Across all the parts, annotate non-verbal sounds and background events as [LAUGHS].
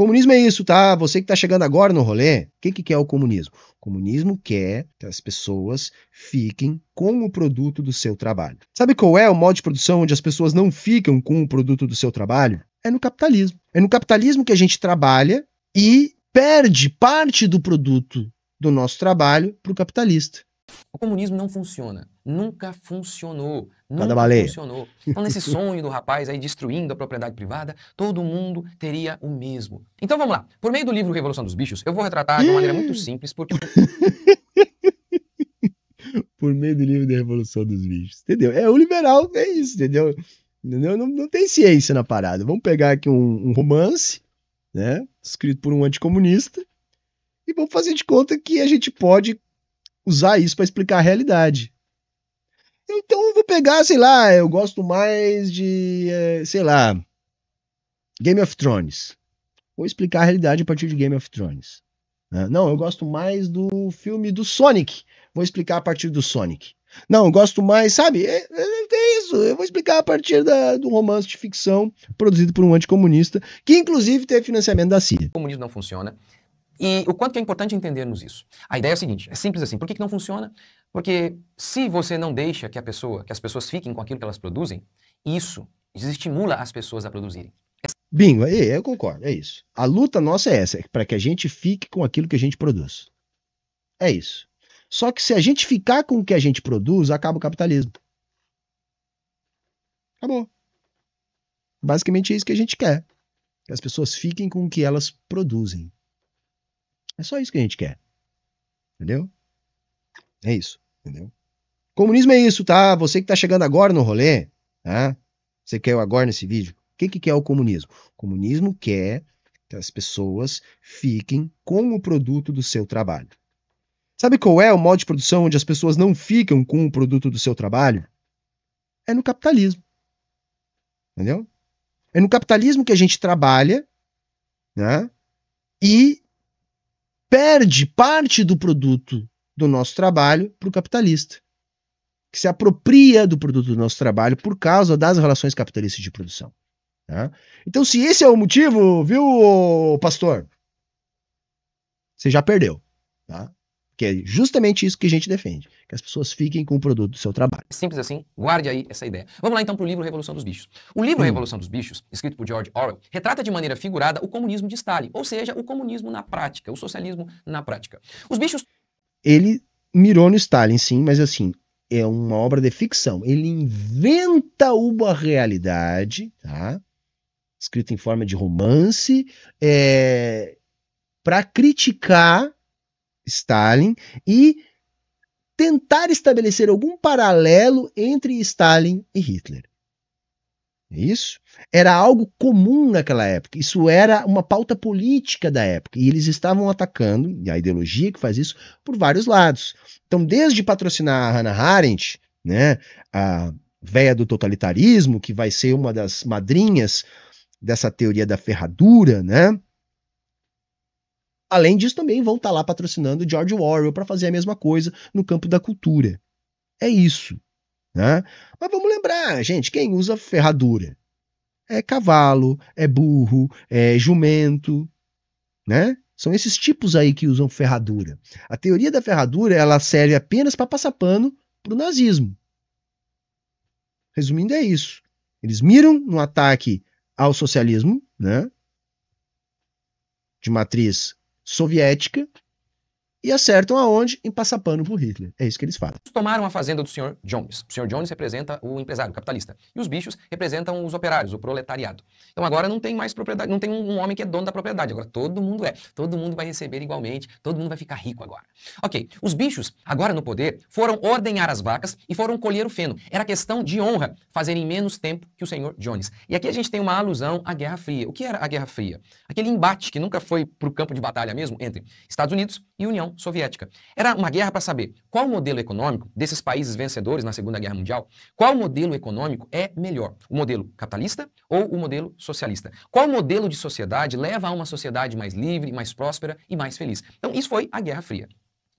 Comunismo é isso, tá? Você que está chegando agora no rolê, o que, que é o comunismo? O comunismo quer que as pessoas fiquem com o produto do seu trabalho. Sabe qual é o modo de produção onde as pessoas não ficam com o produto do seu trabalho? É no capitalismo. É no capitalismo que a gente trabalha e perde parte do produto do nosso trabalho para o capitalista. O comunismo não funciona. Nunca funcionou. Nunca funcionou. Então, nesse [LAUGHS] sonho do rapaz aí destruindo a propriedade privada, todo mundo teria o mesmo. Então vamos lá. Por meio do livro Revolução dos Bichos, eu vou retratar de uma maneira muito simples, porque. [LAUGHS] Por meio do livro da Revolução dos Bichos. Entendeu? É, o liberal é isso, entendeu? entendeu? Não, não tem ciência na parada. Vamos pegar aqui um, um romance, né? Escrito por um anticomunista, e vamos fazer de conta que a gente pode usar isso para explicar a realidade. Então eu vou pegar, sei lá, eu gosto mais de, é, sei lá, Game of Thrones. Vou explicar a realidade a partir de Game of Thrones. Né? Não, eu gosto mais do filme do Sonic. Vou explicar a partir do Sonic. Não, eu gosto mais, sabe? É, é, é, isso. Eu vou explicar a partir da, do romance de ficção produzido por um anticomunista, que inclusive teve financiamento da CIA. O comunismo não funciona. E o quanto é importante entendermos isso. A ideia é a seguinte, é simples assim. Por que, que não funciona? Porque se você não deixa que a pessoa, que as pessoas fiquem com aquilo que elas produzem, isso estimula as pessoas a produzirem. Bingo, é, eu concordo, é isso. A luta nossa é essa, é para que a gente fique com aquilo que a gente produz. É isso. Só que se a gente ficar com o que a gente produz, acaba o capitalismo. Acabou. Basicamente é isso que a gente quer. Que as pessoas fiquem com o que elas produzem. É só isso que a gente quer. Entendeu? É isso, entendeu? Comunismo é isso, tá? Você que tá chegando agora no rolê, tá? Você quer é agora nesse vídeo. O que que quer o comunismo? O comunismo quer que as pessoas fiquem com o produto do seu trabalho. Sabe qual é o modo de produção onde as pessoas não ficam com o produto do seu trabalho? É no capitalismo. Entendeu? É no capitalismo que a gente trabalha né? e perde parte do produto do nosso trabalho para o capitalista, que se apropria do produto do nosso trabalho por causa das relações capitalistas de produção. Tá? Então, se esse é o motivo, viu, pastor? Você já perdeu. Tá? que é justamente isso que a gente defende, que as pessoas fiquem com o produto do seu trabalho. Simples assim, guarde aí essa ideia. Vamos lá então para o livro Revolução dos Bichos. O livro hum. Revolução dos Bichos, escrito por George Orwell, retrata de maneira figurada o comunismo de Stalin, ou seja, o comunismo na prática, o socialismo na prática. Os bichos. Ele mirou no Stalin, sim, mas assim, é uma obra de ficção. Ele inventa uma realidade, tá? Escrita em forma de romance, é... para criticar Stalin e tentar estabelecer algum paralelo entre Stalin e Hitler. É isso era algo comum naquela época. Isso era uma pauta política da época. E eles estavam atacando, e a ideologia que faz isso, por vários lados. Então, desde patrocinar a Hannah Arendt, né, a véia do totalitarismo, que vai ser uma das madrinhas dessa teoria da ferradura, né? Além disso, também vão estar tá lá patrocinando George Orwell para fazer a mesma coisa no campo da cultura. É isso. Né? Mas vamos lembrar, gente, quem usa ferradura? É cavalo, é burro, é jumento, né? São esses tipos aí que usam ferradura. A teoria da ferradura ela serve apenas para passar pano para o nazismo. Resumindo, é isso. Eles miram no ataque ao socialismo, né? De matriz soviética e acertam aonde? Em passar pano pro Hitler. É isso que eles fazem. Tomaram a fazenda do Sr. Jones. O Sr. Jones representa o empresário, o capitalista. E os bichos representam os operários, o proletariado. Então agora não tem mais propriedade, não tem um, um homem que é dono da propriedade. Agora todo mundo é. Todo mundo vai receber igualmente, todo mundo vai ficar rico agora. Ok, os bichos, agora no poder, foram ordenhar as vacas e foram colher o feno. Era questão de honra fazerem menos tempo que o Sr. Jones. E aqui a gente tem uma alusão à Guerra Fria. O que era a Guerra Fria? Aquele embate que nunca foi pro campo de batalha mesmo entre Estados Unidos e União Soviética. Era uma guerra para saber qual modelo econômico desses países vencedores na Segunda Guerra Mundial, qual modelo econômico é melhor, o modelo capitalista ou o modelo socialista? Qual modelo de sociedade leva a uma sociedade mais livre, mais próspera e mais feliz? Então, isso foi a Guerra Fria.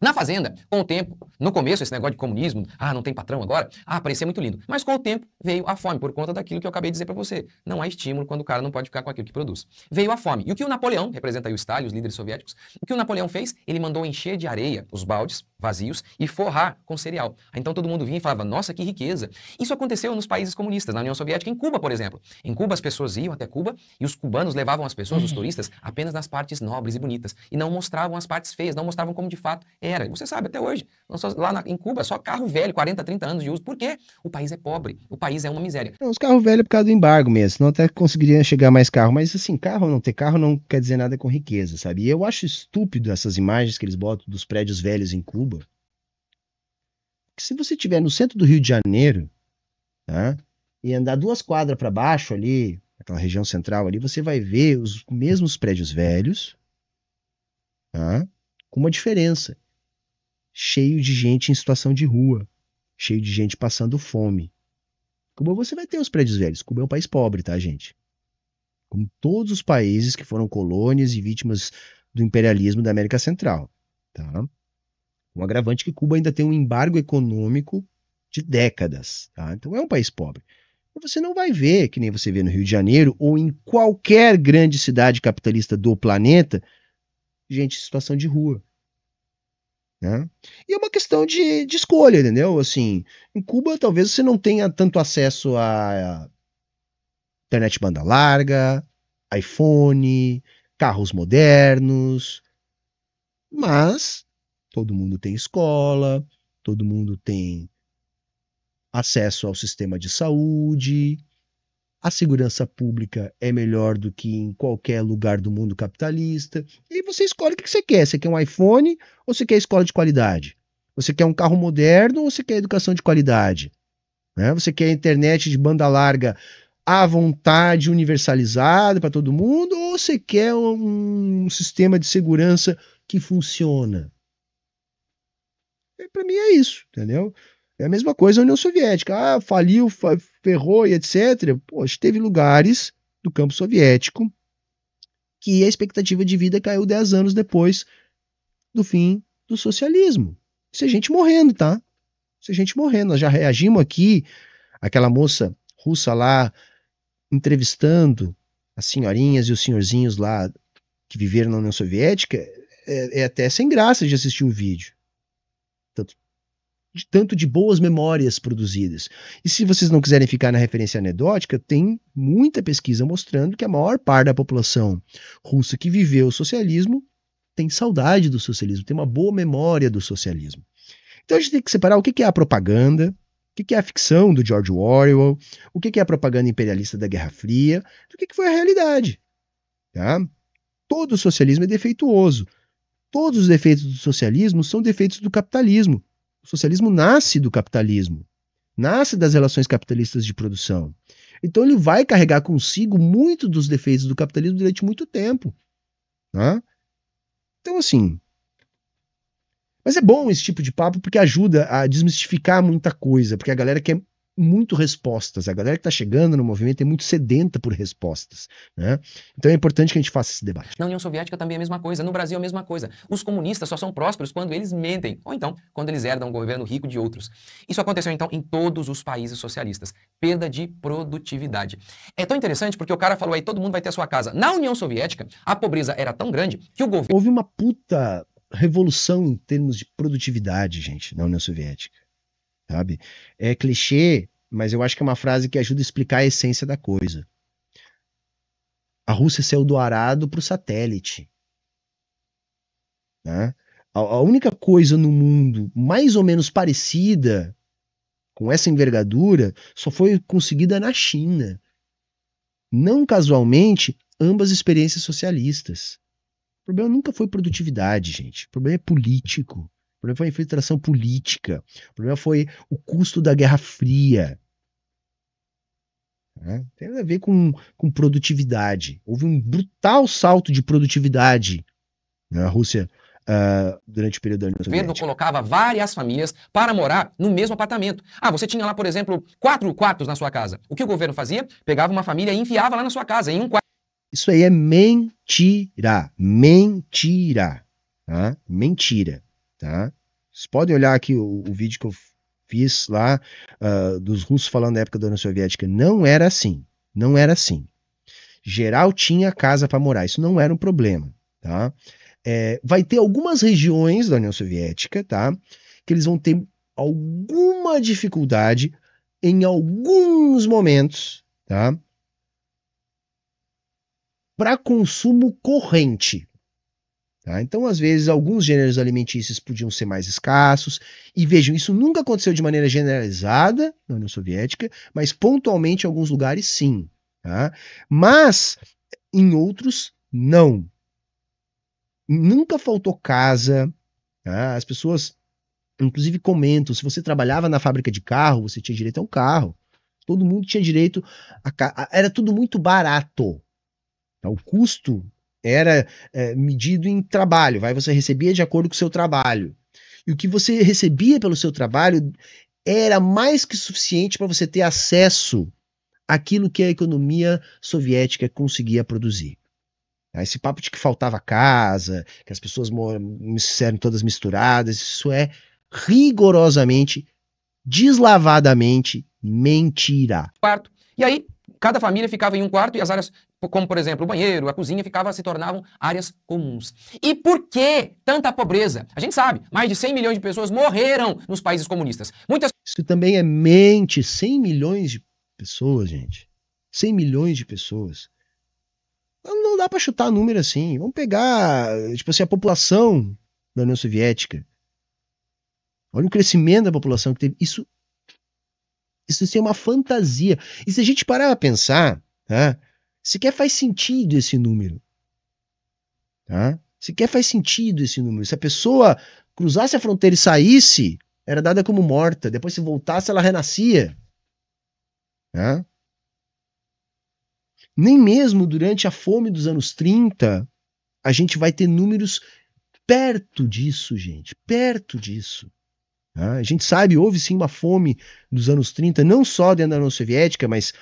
Na fazenda, com o tempo, no começo, esse negócio de comunismo, ah, não tem patrão agora, ah, parecia muito lindo. Mas com o tempo veio a fome, por conta daquilo que eu acabei de dizer para você. Não há estímulo quando o cara não pode ficar com aquilo que produz. Veio a fome. E o que o Napoleão, representa aí o Stalin, os líderes soviéticos, o que o Napoleão fez? Ele mandou encher de areia os baldes vazios e forrar com cereal. Então todo mundo vinha e falava: "Nossa, que riqueza". Isso aconteceu nos países comunistas, na União Soviética, em Cuba, por exemplo. Em Cuba as pessoas iam até Cuba e os cubanos levavam as pessoas, os uhum. turistas, apenas nas partes nobres e bonitas e não mostravam as partes feias, não mostravam como de fato era. Você sabe até hoje, lá na, em Cuba só carro velho, 40, 30 anos de uso. Por quê? O país é pobre, o país é uma miséria. Não, os carros velhos é por causa do embargo mesmo, senão até conseguiriam chegar mais carro, mas assim, carro não ter carro não quer dizer nada com riqueza, sabe? E eu acho estúpido essas imagens que eles botam dos prédios velhos em Cuba que se você estiver no centro do Rio de Janeiro, tá, E andar duas quadras para baixo ali, aquela região central ali, você vai ver os mesmos prédios velhos, tá, Com uma diferença. Cheio de gente em situação de rua, cheio de gente passando fome. Cuba você vai ter os prédios velhos. Cuba é um país pobre, tá, gente? Como todos os países que foram colônias e vítimas do imperialismo da América Central, tá? Um agravante que Cuba ainda tem um embargo econômico de décadas. Tá? Então é um país pobre. Você não vai ver, que nem você vê no Rio de Janeiro ou em qualquer grande cidade capitalista do planeta, gente em situação de rua. Né? E é uma questão de, de escolha, entendeu? Assim, em Cuba talvez você não tenha tanto acesso a internet banda larga, iPhone, carros modernos, mas todo mundo tem escola, todo mundo tem acesso ao sistema de saúde, a segurança pública é melhor do que em qualquer lugar do mundo capitalista. E aí você escolhe o que você quer. Você quer um iPhone ou você quer escola de qualidade? Você quer um carro moderno ou você quer educação de qualidade? Né? Você quer internet de banda larga à vontade, universalizada para todo mundo? Ou você quer um sistema de segurança que funciona? É, Para mim é isso, entendeu? É a mesma coisa a União Soviética. Ah, faliu, ferrou e etc. Poxa, teve lugares do campo soviético que a expectativa de vida caiu 10 anos depois do fim do socialismo. Isso é gente morrendo, tá? Isso é gente morrendo. Nós já reagimos aqui, aquela moça russa lá entrevistando as senhorinhas e os senhorzinhos lá que viveram na União Soviética. É, é até sem graça de assistir o vídeo de tanto de boas memórias produzidas. E se vocês não quiserem ficar na referência anedótica, tem muita pesquisa mostrando que a maior parte da população russa que viveu o socialismo tem saudade do socialismo, tem uma boa memória do socialismo. Então a gente tem que separar o que é a propaganda, o que é a ficção do George Orwell, o que é a propaganda imperialista da Guerra Fria, do que foi a realidade. Tá? Todo socialismo é defeituoso. Todos os defeitos do socialismo são defeitos do capitalismo. O socialismo nasce do capitalismo, nasce das relações capitalistas de produção. Então ele vai carregar consigo muito dos defeitos do capitalismo durante muito tempo. Né? Então, assim. Mas é bom esse tipo de papo porque ajuda a desmistificar muita coisa, porque a galera quer muito respostas. A galera que está chegando no movimento é muito sedenta por respostas. Né? Então é importante que a gente faça esse debate. Na União Soviética também é a mesma coisa, no Brasil é a mesma coisa. Os comunistas só são prósperos quando eles mentem, ou então quando eles herdam um governo rico de outros. Isso aconteceu então em todos os países socialistas. Perda de produtividade. É tão interessante porque o cara falou aí, todo mundo vai ter a sua casa. Na União Soviética, a pobreza era tão grande que o governo. Houve uma puta revolução em termos de produtividade, gente, na União Soviética. Sabe? É clichê mas eu acho que é uma frase que ajuda a explicar a essência da coisa. A Rússia saiu do arado para o satélite. Né? A, a única coisa no mundo mais ou menos parecida com essa envergadura só foi conseguida na China. Não casualmente, ambas experiências socialistas. O problema nunca foi produtividade, gente. O problema é político. O problema foi a infiltração política. O problema foi o custo da Guerra Fria. Né? Tem a ver com, com produtividade. Houve um brutal salto de produtividade na Rússia Uh, durante o período da União governo colocava várias famílias para morar no mesmo apartamento. Ah, você tinha lá, por exemplo, quatro quartos na sua casa. O que o governo fazia? Pegava uma família e enfiava lá na sua casa, em um quarto. Isso aí é mentira. Mentira. Tá? Mentira. Tá? Vocês podem olhar aqui o, o vídeo que eu fiz lá uh, dos russos falando da época da União Soviética. Não era assim. Não era assim. Geral tinha casa para morar. Isso não era um problema. Tá? É, vai ter algumas regiões da União Soviética tá? que eles vão ter alguma dificuldade em alguns momentos tá? para consumo corrente. Tá? Então, às vezes, alguns gêneros alimentícios podiam ser mais escassos. E vejam, isso nunca aconteceu de maneira generalizada na União Soviética, mas pontualmente em alguns lugares sim. Tá? Mas em outros, não. Nunca faltou casa. Tá? As pessoas, inclusive, comentam: se você trabalhava na fábrica de carro, você tinha direito a um carro. Todo mundo tinha direito a. Era tudo muito barato. Tá? O custo era é, medido em trabalho, vai, você recebia de acordo com o seu trabalho. E o que você recebia pelo seu trabalho era mais que suficiente para você ter acesso àquilo que a economia soviética conseguia produzir. Tá? Esse papo de que faltava casa, que as pessoas eram todas misturadas, isso é rigorosamente, deslavadamente mentira. Quarto. E aí, cada família ficava em um quarto e as áreas, como por exemplo o banheiro, a cozinha, ficavam se tornavam áreas comuns. E por que tanta pobreza? A gente sabe, mais de 100 milhões de pessoas morreram nos países comunistas. Muitas... Isso também é mente, 100 milhões de pessoas, gente. 100 milhões de pessoas. Não dá para chutar número assim. Vamos pegar, tipo assim, a população da União Soviética. Olha o crescimento da população que teve. Isso isso é uma fantasia. E se a gente parar a pensar, tá? sequer faz sentido esse número. Tá? Sequer faz sentido esse número. Se a pessoa cruzasse a fronteira e saísse, era dada como morta. Depois, se voltasse, ela renascia. Tá? Nem mesmo durante a fome dos anos 30, a gente vai ter números perto disso, gente. Perto disso. Né? A gente sabe, houve sim uma fome dos anos 30, não só dentro da União Soviética, mas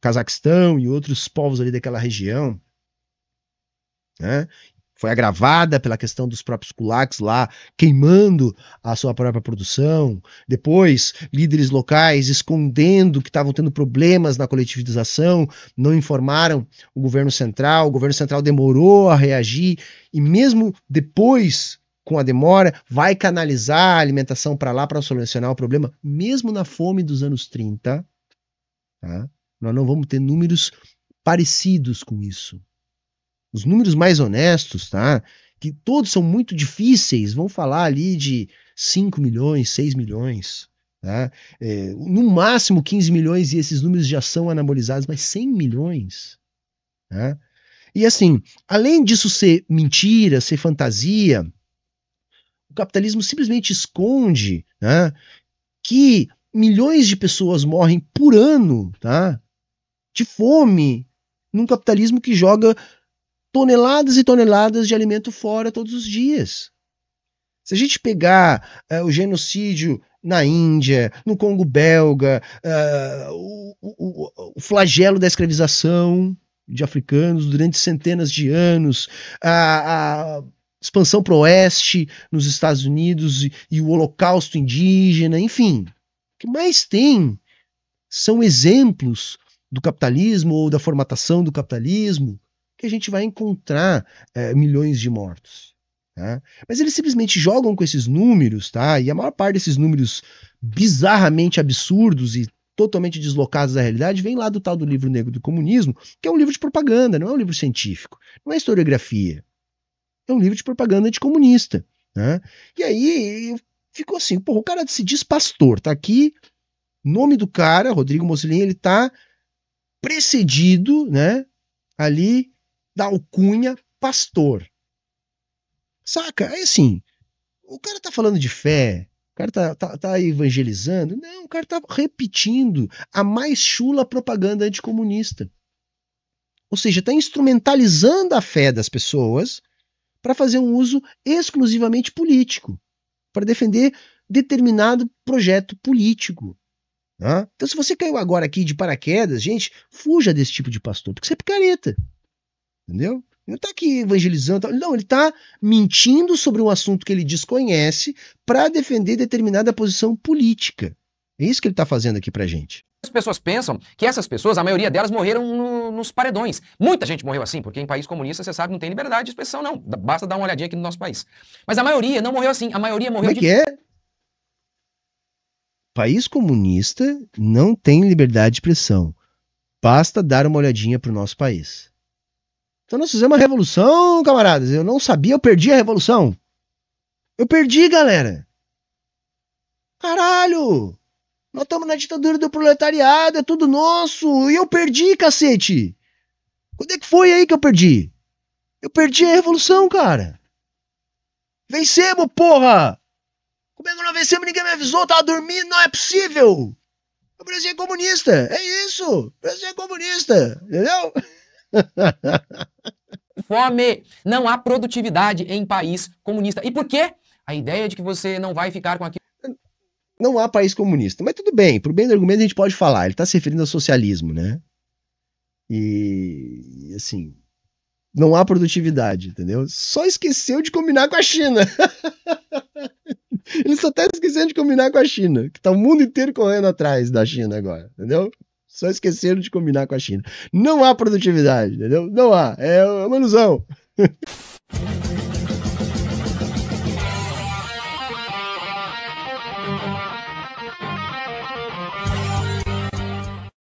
Cazaquistão e outros povos ali daquela região. Né? Foi agravada pela questão dos próprios kulaks lá queimando a sua própria produção. Depois, líderes locais escondendo que estavam tendo problemas na coletivização, não informaram o governo central. O governo central demorou a reagir e, mesmo depois com a demora, vai canalizar a alimentação para lá para solucionar o problema, mesmo na fome dos anos 30, tá? nós não vamos ter números parecidos com isso. Os números mais honestos, tá? que todos são muito difíceis, vão falar ali de 5 milhões, 6 milhões. Tá? É, no máximo 15 milhões, e esses números já são anabolizados, mas 100 milhões. Tá? E assim, além disso ser mentira, ser fantasia, o capitalismo simplesmente esconde né, que milhões de pessoas morrem por ano tá, de fome num capitalismo que joga toneladas e toneladas de alimento fora todos os dias. Se a gente pegar eh, o genocídio na Índia, no Congo belga, eh, o, o, o, flagelo da escravização de africanos durante centenas de anos, a, a expansão para o oeste nos Estados Unidos e, e o holocausto indígena, enfim. O que mais tem são exemplos do capitalismo ou da formatação do capitalismo que a gente vai encontrar é, milhões de mortos. Tá? Mas eles simplesmente jogam com esses números, tá? E a maior parte desses números bizarramente absurdos e totalmente deslocados da realidade vem lá do tal do livro negro do comunismo, que é um livro de propaganda, não é um livro científico, não é historiografia é um livro de propaganda anticomunista. comunista. Né? E aí ficou assim, porra, o cara se diz pastor, tá aqui, nome do cara, Rodrigo Mussolini, ele tá precedido, né, ali da alcunha pastor. Saca? Aí assim, o cara tá falando de fé, o cara tá, tá, tá, evangelizando. Não, o cara tá repetindo a mais chula propaganda anticomunista. Ou seja, tá instrumentalizando a fé das pessoas para fazer um uso exclusivamente político, para defender determinado projeto político. Né? Então, se você caiu agora aqui de paraquedas, gente, fuja desse tipo de pastor, porque você é picareta. Entendeu? Ele não está aqui evangelizando. Tá, não, ele está mentindo sobre um assunto que ele desconhece para defender determinada posição política. É isso que ele está fazendo aqui para gente as pessoas pensam que essas pessoas, a maioria delas, morreram no, nos paredões. Muita gente morreu assim, porque em país comunista, você sabe, não tem liberdade de expressão, não. Basta dar uma olhadinha aqui no nosso país. Mas a maioria não morreu assim. A maioria morreu Como é de... que é? País comunista não tem liberdade de expressão. Basta dar uma olhadinha pro nosso país. Então nós fizemos uma revolução, camaradas. Eu não sabia, eu perdi a revolução. Eu perdi, galera. Caralho! Nós estamos na ditadura do proletariado, é tudo nosso. E eu perdi, cacete. Quando é que foi aí que eu perdi? Eu perdi a revolução, cara. Vencemos, porra! Como é que nós vencemos? Ninguém me avisou, tava dormindo, não é possível! O Brasil é comunista, é isso! O Brasil é comunista, entendeu? [LAUGHS] Fome! Não há produtividade em país comunista. E por quê? A ideia de que você não vai ficar com aquilo não há país comunista. Mas tudo bem, por bem do argumento a gente pode falar. Ele está se referindo ao socialismo, né? E, assim, não há produtividade, entendeu? Só esqueceu de combinar com a China. [LAUGHS] Ele só está esquecendo de combinar com a China, que está o mundo inteiro correndo atrás da China agora, entendeu? Só esqueceram de combinar com a China. Não há produtividade, entendeu? Não há. É, é uma ilusão. [LAUGHS]